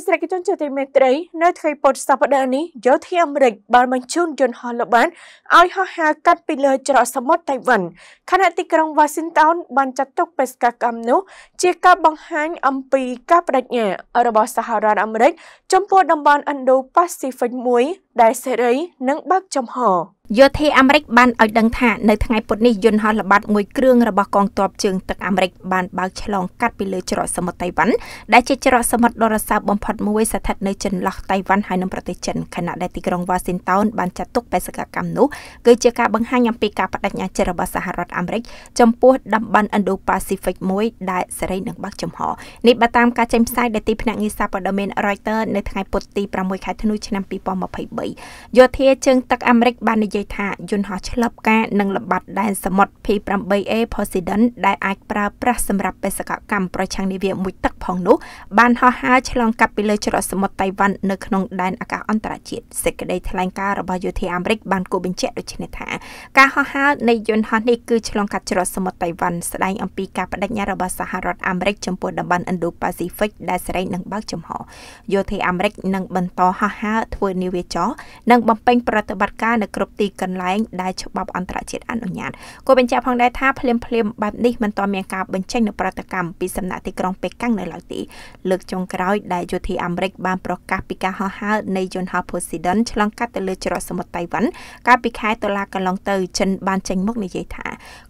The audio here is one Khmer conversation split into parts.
ស្សនិកជនជាទីមេត្រីនៅថ្ងៃពុធសប្តាហ៍នេះយោធាអាមេរិកបានបញ្ជូនយន្តហោះល្បាតឲ្យហោះហើរកាត់ពីលើច្រកសមុទ្រតៃវ៉ាន់ខណៈទីក្រុង Washington បានចាត់ទុកបេសកកម្មនោះ ជាការបង្ហាញអំពីការបដិញ្ញារបស់សហរដ្ឋអាមេរិក ចំពោះតំបន់ Indo-Pacific មួយ ដែលសេរីនិងបើកចំហ។យោធាអាមេរិកបានឲ្យដឹងថានៅថ្ងៃពុធនេះយន្តហោះល្បាតមួយគ្រឿងរបស់កងទ័ពជើងទឹកអាមេរិកបានបើកឆ្លងកាត់ពីលើច្រកសមុទ្រតៃវ៉ាន់ដែលជាច្រកសមុទ្រដ៏រសើបបំផុតមួយស្ថិតនៅចន្លោះតៃវ៉ាន់ហើយនិងប្រទេសចិនខណៈដែលទីក្រុងវ៉ាស៊ីនតោនបានចាត់ទុកបេសកកម្មនោះគឺជាការបង្ហាញអំពីការបដិញ្ញាចិត្តរបស់សហរដ្ឋអាមេរិក ចំពោះតំបន់ Indo-Pacific មួយដែលសេរីនិងបើកចំហនេះបើតាមការចេញផ្សាយដែលទីភ្នាក់ងារសារព័ត៌មាន Reuters នៅថ្ងៃពុធទី6ខែធ្នូឆ្នាំ2023យោធាជើងទឹកអាមេរិកបាននិយាយយថាយន្តហោះឆ្លប់ការនិងល្បាត់ដែនសមុទ្រ P8A Poseidon ដែលអាចប្រើប្រាស់សម្រាប់បេសកកម្មប្រឆាំងនាវាមួយទឹកផងនោះបានហោះហើរឆ្លងកាត់ពីលើច្រកសមុទ្រតៃវ៉ាន់នៅក្នុងដែនអាកាសអន្តរជាតិសេចក្តីថ្លែងការណ៍របស់យោធាអាមេរិកបានគូបញ្ជាក់ដូចនេះថា ការហោះហើរនៃយន្តហោះនេះគឺឆ្លងកាត់ច្រកសមុទ្រតៃវ៉ាន់ស្ដែងអំពីការបដិញ្ញារបស់សហរដ្ឋអាមេរិកចំពោះតំបន់ Indo-Pacific ដែលសេរីនឹងបើកចំហយោធាអាមេរិកនឹងបន្តហោះហើរធ្វើនាវាចរនិងបំពេញប្រតិបត្តិការនៅគ្រប់ទីកន្លែងដែលច្បាប់អន្តរជាតិអនុញ្ញាតគូបញ្ជាក់ផងដែរថាភ្លាមភ្លាមបែបនេះមិនទាន់មានការបញ្ចេញនូវប្រតិកម្មពីសំណាក់ទីក្រុងប៉េកាំងនៅឡើយទេលើកចុងក្រោយដែលយោធាអាមេរិកបានប្រកាសពីការហោះហើរនៃយន្តហោះ Poseidon ឆ្លងកាត់ទៅលើច្រកសមុទ្រតៃវ៉ាន់កាលពីខែតុលាកន្លងទៅចិនបានចេញមុខនិយាយថា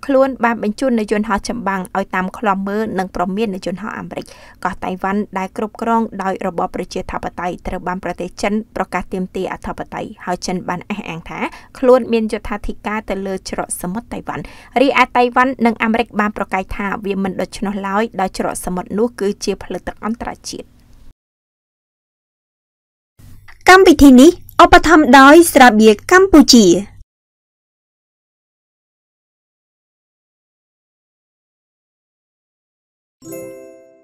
ខ្លួនបានបញ្ជូននៅយន្តហោះចម្បាំងឲ្យតាមឃ្លាំមើលនិងប្រមាននៅយន្តហោះអាមេរិកកោះតៃវ៉ាន់ដែលគ្រប់គ្រងដោយរបបប្រជាធិបតេយ្យត្រូវបានប្រទេសចិនប្រកាសទាមទារអធិបតេយ្យហើយចិនបានអះអាងថាខ្លួនខ្លួនមានយុទ្ធាធិការទៅលើច្រកសមុទ្រតៃវ៉ាន់រីឯតៃវ៉ាន់និងអាមេរិក បានប្រកាសថាវាមិនដូច្នោះឡើយដោយច្រកសមុទ្រនោះគឺជាផ្លូវទឹកអន្តរជាតិកម្មវិធីនេះឧបត្ថម្ភដោយ ស្រាបៀរកម្ពុជា។